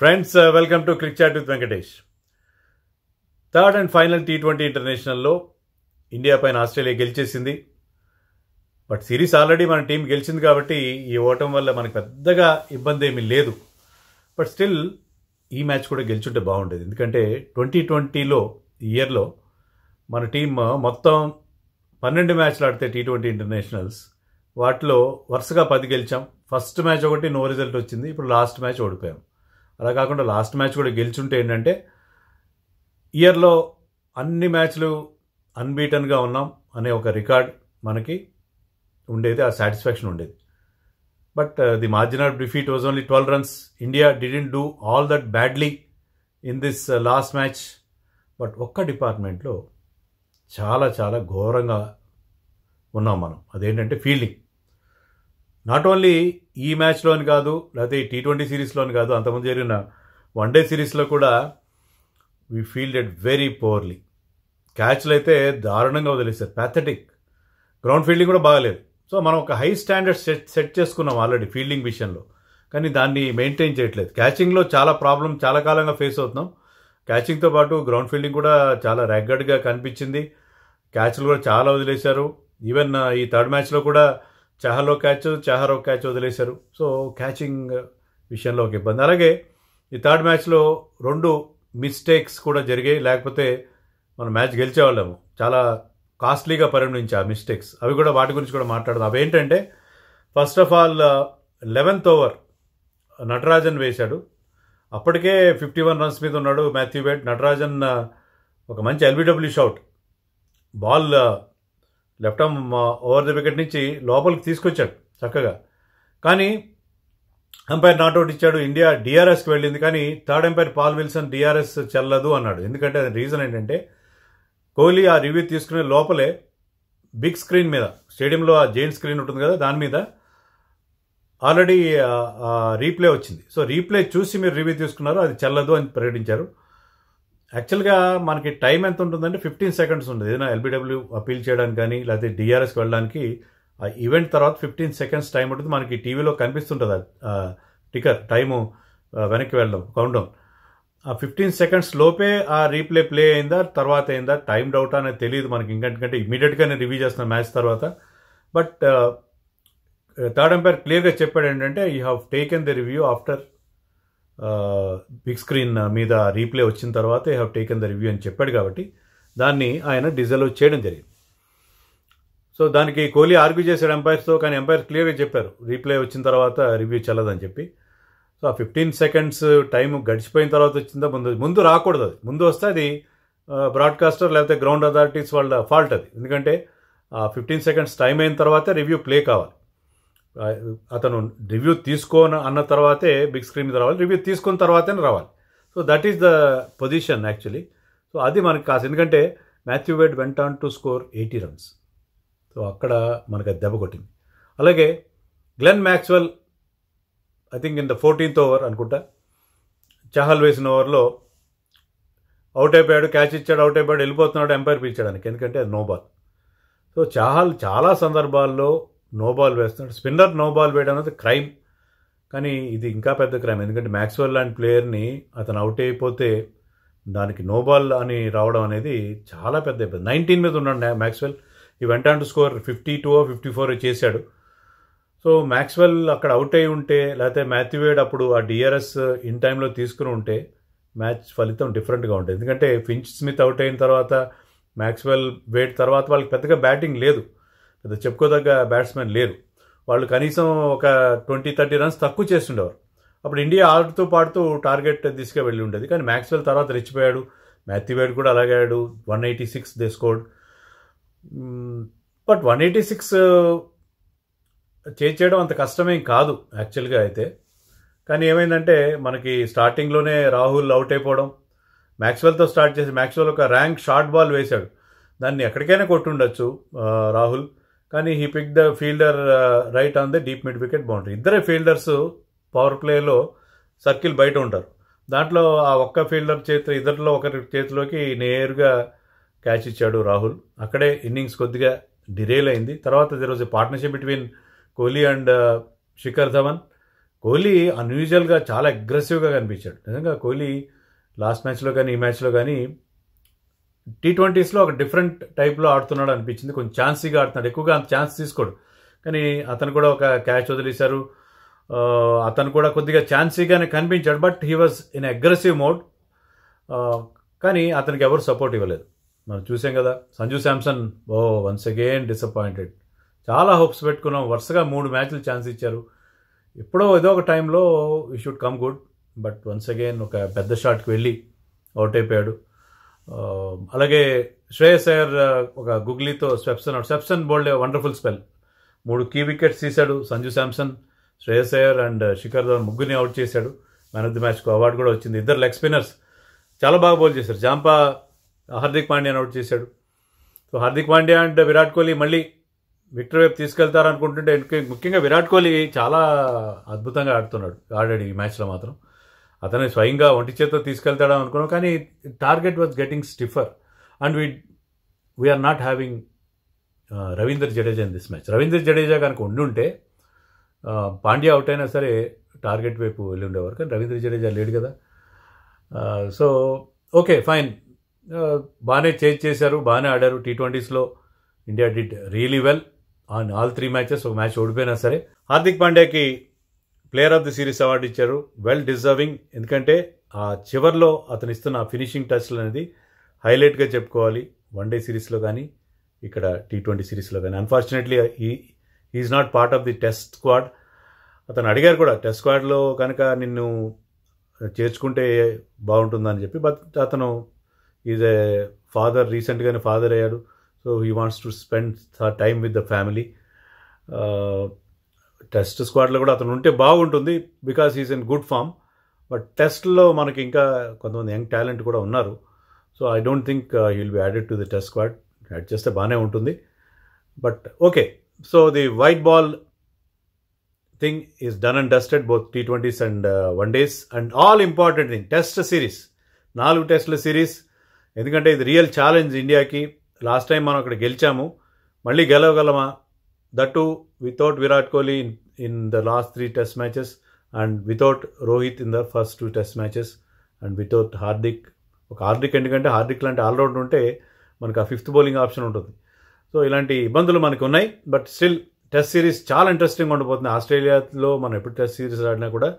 Friends welcome to click chat with Venkatesh third and final T twenty ఇంటర్నేషనల్లో India పైన Australia గెలిచేసింది but series already మన team గెలిచింది కాబట్టి ఈ ఓటం వల్ల మనకు పెద్దగా ఇబ్బంది ఏమీ లేదు బట్ స్టిల్ ఈ మ్యాచ్ కూడా గెలిచుంటే బాగుండేది ఎందుకంటే ట్వంటీ ట్వంటీలో ఇయర్లో మన టీం మొత్తం పన్నెండు మ్యాచ్లు ఆడితే టీ ట్వంటీ ఇంటర్నేషనల్స్ వాటిలో వరుసగా పది గెలిచాం ఫస్ట్ మ్యాచ్ ఒకటి నో రిజల్ట్ వచ్చింది ఇప్పుడు లాస్ట్ మ్యాచ్ ఓడిపోయాం అలా కాకుండా లాస్ట్ మ్యాచ్ కూడా గెలిచుంటే ఏంటంటే ఇయర్లో అన్ని మ్యాచ్లు అన్బీటన్గా ఉన్నాం అనే ఒక రికార్డ్ మనకి ఉండేది ఆ సాటిస్ఫాక్షన్ ఉండేది but the margin of defeat was only twelve runs India didn't do all that badly in this last match but ఒక్క డిపార్ట్మెంట్లో చాలా చాలా ఘోరంగా ఉన్నాం మనం అదేంటంటే ఫీల్డింగ్ నాట్ ఓన్లీ ఈ మ్యాచ్లోని కాదు లేకపోతే ఈ టీ ట్వంటీ సిరీస్లోని కాదు అంతకుముందు జరిగిన వన్డే సిరీస్లో కూడా వీ ఫీల్డెడ్ వెరీ పోర్లీ క్యాచ్లు అయితే దారుణంగా వదిలేశారు ప్యాథటిక్ గ్రౌండ్ ఫీల్డింగ్ కూడా బాగాలేదు సో మనం ఒక హై స్టాండర్డ్ సెట్ సెట్ చేసుకున్నాం ఆల్రెడీ ఫీల్డింగ్ విషయంలో కానీ దాన్ని మెయింటైన్ చేయట్లేదు క్యాచింగ్లో చాలా ప్రాబ్లం చాలా కాలంగా ఫేస్ అవుతున్నాం క్యాచింగ్తో పాటు గ్రౌండ్ ఫీల్డింగ్ కూడా చాలా రెగ్గడ్గా కనిపించింది క్యాచ్లు కూడా చాలా వదిలేశారు ఈవెన్ uh, ఈ థర్డ్ మ్యాచ్లో కూడా చహాలో క్యాచ్ చహారో క్యాచ్ వదిలేశారు సో క్యాచింగ్ విషయంలో ఒక ఇబ్బంది అలాగే ఈ థర్డ్ మ్యాచ్లో రెండు మిస్టేక్స్ కూడా జరిగాయి లేకపోతే మనం మ్యాచ్ గెలిచేవాళ్ళము చాలా కాస్ట్లీగా పరిగణించి ఆ మిస్టేక్స్ అవి కూడా వాటి గురించి కూడా మాట్లాడదాం అవి ఏంటంటే first of all eleventh over Natarajan వేశాడు అప్పటికే ఫిఫ్టీ వన్ రన్స్ మీద ఉన్నాడు మాథ్యూ బెట్ నటరాజన్ ఒక మంచి LBW shout ball left arm over the wicket నుంచి లోపలికి తీసుకొచ్చాడు చక్కగా కానీ అంపైర్ నాట్అవుట్ ఇచ్చాడు ఇండియా డిఆర్ఎస్కి వెళ్ళింది కానీ third umpire Paul Wilson DRS చెల్లదు అన్నాడు ఎందుకంటే అది రీజన్ ఏంటంటే కోహ్లీ ఆ రివ్యూ తీసుకునే లోపలే బిగ్ స్క్రీన్ మీద స్టేడియంలో ఆ జైంట్ స్క్రీన్ ఉంటుంది కదా దాని మీద ఆల్రెడీ రీప్లే వచ్చింది సో రీప్లే చూసి మీరు రివ్యూ తీసుకున్నారు అది చెల్లదు అని ప్రకటించారు యాక్చువల్గా మనకి టైం ఎంత ఉంటుందంటే ఫిఫ్టీన్ సెకండ్స్ ఉంటుంది ఏదైనా ఎల్బిడబ్ల్యూ అపీల్ చేయడానికి కానీ లేకపోతే డిఆర్ఎస్కి వెళ్ళడానికి ఆ ఈవెంట్ తర్వాత ఫిఫ్టీన్ సెకండ్స్ టైం ఉంటుంది మనకి టీవీలో కనిపిస్తుంటుంది టికర్ టైము వెనక్కి వెళ్ళడం కౌంట్ డౌన్ ఆ ఫిఫ్టీన్ సెకండ్స్ లోపే ఆ రీప్లే ప్లే అయిందా తర్వాత అయిందా టైం డౌట్ అనేది తెలియదు మనకి ఇంకంటే ఇమీడియట్గానే రివ్యూ చేస్తున్న మ్యాచ్ తర్వాత బట్ థర్డ్ ఎంపైర్ క్లియర్గా చెప్పాడు ఏంటంటే you have taken the review after big screen మీద రీప్లే వచ్చిన తర్వాత I have taken the review అని చెప్పాడు కాబట్టి దాన్ని ఆయన డిజలవ్ చేయడం జరిగింది సో దానికి కోహ్లీ ఆర్గ్యూ చేశాడు ఎంపైర్స్తో కానీ ఎంపైర్ క్లియర్గా చెప్పారు రీప్లే వచ్చిన తర్వాత రివ్యూ చల్లదని చెప్పి సో ఆ ఫిఫ్టీన్ సెకండ్స్ టైం గడిచిపోయిన తర్వాత వచ్చిందా ముందు ముందు రాకూడదు అది ముందు వస్తే అది బ్రాడ్కాస్టర్ లేకపోతే గ్రౌండ్ అథారిటీస్ వాళ్ళ ఫాల్ట్ అది ఎందుకంటే ఆ ఫిఫ్టీన్ సెకండ్స్ టైం అయిన తర్వాత రివ్యూ ప్లే కావాలి అతను రివ్యూ తీసుకోను అన్న తర్వాతే బిగ్ స్క్రీన్ మీద రావాలి రివ్యూ తీసుకున్న తర్వాతనే రావాలి so that is the position actually so అది మనకు కాదు ఎందుకంటే Matthew Wade went on to score eighty runs so అక్కడ మనకు అది దెబ్బ కొట్టింది అలాగే Glenn Maxwell I think in the fourteenth over అనుకుంటా చహల్ వేసిన ఓవర్లో అవుట్ అయిపోయాడు క్యాచ్ ఇచ్చాడు అవుట్ అయిపోయాడు వెళ్ళిపోతున్నాడు ఎంపైర్ పిలిచాడానికి ఎందుకంటే అది నో బాల్ సో చహల్ చాలా సందర్భాల్లో నోబాల్ వేస్తున్నాడు స్పిన్నర్ నోబాల్ వేయడం అనేది క్రైమ్ కానీ ఇది ఇంకా పెద్ద క్రైమ్ ఎందుకంటే మ్యాక్స్వెల్ లాంటి ప్లేయర్ని అతను అవుట్ అయిపోతే దానికి నోబాల్ అని రావడం అనేది చాలా పెద్ద ఇబ్బంది నైన్టీన్ మీద ఉన్నాడు మ్యాక్స్వెల్ ఈ went to score fifty two fifty four చేశాడు సో మ్యాక్స్వెల్ అక్కడ అవుట్ అయి ఉంటే లేకపోతే మ్యాథ్యూవేడ్ అప్పుడు ఆ డిఆర్ఎస్ ఇన్ టైంలో తీసుకుని ఉంటే మ్యాచ్ ఫలితం డిఫరెంట్గా ఉంటుంది ఎందుకంటే ఫించ్ స్మిత్ అవుట్ అయిన తర్వాత మ్యాక్స్వెల్ వేడ్ తర్వాత వాళ్ళకి పెద్దగా బ్యాటింగ్ లేదు పెద్ద చెప్పుకోదగ్గ బ్యాట్స్మెన్ లేరు వాళ్ళు కనీసం ఒక ట్వంటీ థర్టీ రన్స్ తక్కువ చేస్తుండేవారు అప్పుడు ఇండియా ఆడుతూ పాడుతూ టార్గెట్ దిశగా వెళ్ళి ఉండేది కానీ మ్యాక్స్వెల్ తర్వాత రెచ్చిపోయాడు మ్యాథ్యూవేడ్ కూడా అలాగే ఆడు వన్ ఎయిటీ సిక్స్ తీసుకోడు బట్ వన్ ఎయిటీ సిక్స్ చేయడం అంత కష్టమేం కాదు యాక్చువల్గా అయితే కానీ ఏమైందంటే మనకి స్టార్టింగ్లోనే రాహుల్ అవుట్ అయిపోవడం మ్యాక్స్వెల్తో స్టార్ట్ చేసి మ్యాక్స్వెల్ ఒక ర్యాంక్ షార్ట్ బాల్ వేశాడు దాన్ని ఎక్కడికైనా కొట్టుండొచ్చు uh, రాహుల్ కానీ he pick the fielder right on the deep mid wicket boundary ఇద్దరే ఫీల్డర్స్ పవర్ ప్లేలో సర్కిల్ బయట ఉంటారు దాంట్లో ఆ ఒక్క ఫీల్డర్ చేతి ఇద్దరిలో ఒకరి చేతిలోకి నేరుగా క్యాచ్ ఇచ్చాడు రాహుల్ అక్కడే ఇన్నింగ్స్ కొద్దిగా డిరేల్ అయింది తర్వాత దిర్ రోజు partnership between Kohli and uh, Shikhar Dhawan Kohli అన్యూజువల్గా చాలా అగ్రెసివ్గా కనిపించాడు నిజంగా కోహ్లీ లాస్ట్ మ్యాచ్లో కానీ ఈ మ్యాచ్లో కానీ టీ ట్వంటీస్లో ఒక డిఫరెంట్ టైప్లో ఆడుతున్నాడు అనిపించింది కొంచెం ఛాన్సీగా ఆడుతున్నాడు ఎక్కువగా అంత ఛాన్స్ తీసుకోడు కానీ అతను కూడా ఒక క్యాచ్ వదిలేశారు అతను కూడా కొద్దిగా ఛాన్సీగానే కనిపించాడు but he was in aggressive mode కానీ అతనికి ఎవరు సపోర్ట్ ఇవ్వలేదు మనం చూసాం కదా Sanju Samson oh once again disappointed చాలా హోప్స్ పెట్టుకున్నాం వరుసగా మూడు మ్యాచ్లు ఛాన్స్ ఇచ్చారు ఎప్పుడో ఏదో ఒక టైంలో you should come good but once again ఒక పెద్ద షాట్కి వెళ్ళి అవుట్ అయిపోయాడు Um, అలాగే శ్రేయస్ అయ్యర్ uh, ఒక గుగ్లీతో Swepson Swepson bowled wonderful spell మూడు కీ వికెట్స్ తీశాడు సంజు శాంసన్ శ్రేయస్ అయ్యర్ అండ్ uh, శిఖర్ ధవన్ ముగ్గురిని అవుట్ చేశాడు మ్యాన్ ఆఫ్ ది మ్యాచ్కు అవార్డు కూడా వచ్చింది ఇద్దరు లెగ్ స్పిన్నర్స్ చాలా బాగా బోల్ చేశారు జాంపా uh, హార్దిక్ పాండ్యాని అవుట్ చేశాడు సో హార్దిక్ పాండ్యా అండ్ విరాట్ కోహ్లీ మళ్ళీ విక్టర్ వైపు తీసుకెళ్తారనుకుంటుంటే ముఖ్యంగా విరాట్ కోహ్లీ చాలా అద్భుతంగా ఆడుతున్నాడు ఆడాడు ఈ మ్యాచ్లో మాత్రం అతనే స్వయంగా ఒంటి చేత్తో తీసుకెళ్తాడా అనుకున్నాం కానీ target was getting stiffer and we we're not having Ravindra Jadeja in this match Ravindra Jadeja కనుక ఉండుంటే పాండ్యా అవుట్ అయినా సరే టార్గెట్ వైపు వెళ్ళి ఉండేవారు కానీ రవీంద్ర జడేజా లేడు కదా సో ఓకే ఫైన్ బాగానే చేజ్ చేశారు బాగానే ఆడారు టీ ట్వంటీస్లో India did really well on all three matches ఒక మ్యాచ్ ఓడిపోయినా సరే హార్దిక్ పాండ్యాకి player of the series award ఇచ్చారు వెల్ డిజర్వింగ్ ఎందుకంటే ఆ చివరిలో అతను ఇస్తున్న ఫినిషింగ్ టచ్లు అనేది హైలైట్గా చెప్పుకోవాలి వన్ డే సిరీస్లో కానీ ఇక్కడ టీ ట్వంటీ సిరీస్లో కానీ అన్ఫార్చునేట్లీ ఈ is not part of the test squad అతను అడిగారు కూడా టెస్ట్ స్క్వాడ్లో కనుక నిన్ను చేర్చుకుంటే బాగుంటుందని చెప్పి బట్ అతను ఈజ్ ఏ ఫాదర్ రీసెంట్గానే ఫాదర్ అయ్యాడు so he wants to spend time with the family test స్క్వాడ్లో కూడా అతను ఉంటే బాగుంటుంది because is in good form but టెస్ట్లో మనకి ఇంకా కొంతమంది యంగ్ టాలెంట్ కూడా ఉన్నారు so I don't think will be added to the test squad add చేస్తే బాగానే ఉంటుంది but okay so the white ball thing is done and dusted both T twenties and one days and all important thing test series నాలుగు టెస్ట్ల series ఎందుకంటే ఇది real challenge ఇండియాకి last time మనం అక్కడ గెలిచాము మళ్ళీ గెలవగలమా That too without Virat Kohli in the last three test matches and without Rohit in the first first test matches and without Hardik ఒక హార్దిక్ ఎందుకంటే హార్దిక్ లాంటి ఆల్రౌండ్ ఉంటే మనకు ఆ ఫిఫ్త్ బౌలింగ్ ఆప్షన్ ఉంటుంది సో ఇలాంటి ఇబ్బందులు మనకు ఉన్నాయి బట్ స్టిల్ టెస్ట్ సిరీస్ చాలా ఇంట్రెస్టింగ్ ఉండబోతుంది ఆస్ట్రేలియాలో మనం ఎప్పుడు టెస్ట్ సిరీస్ ఆడినా కూడా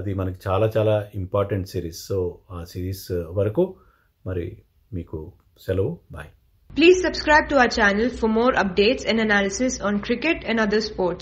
అది మనకి చాలా చాలా ఇంపార్టెంట్ సిరీస్ సో ఆ సిరీస్ వరకు మరి మీకు సెలవు bye Please subscribe to our channel for more updates and analysis on cricket and other sports.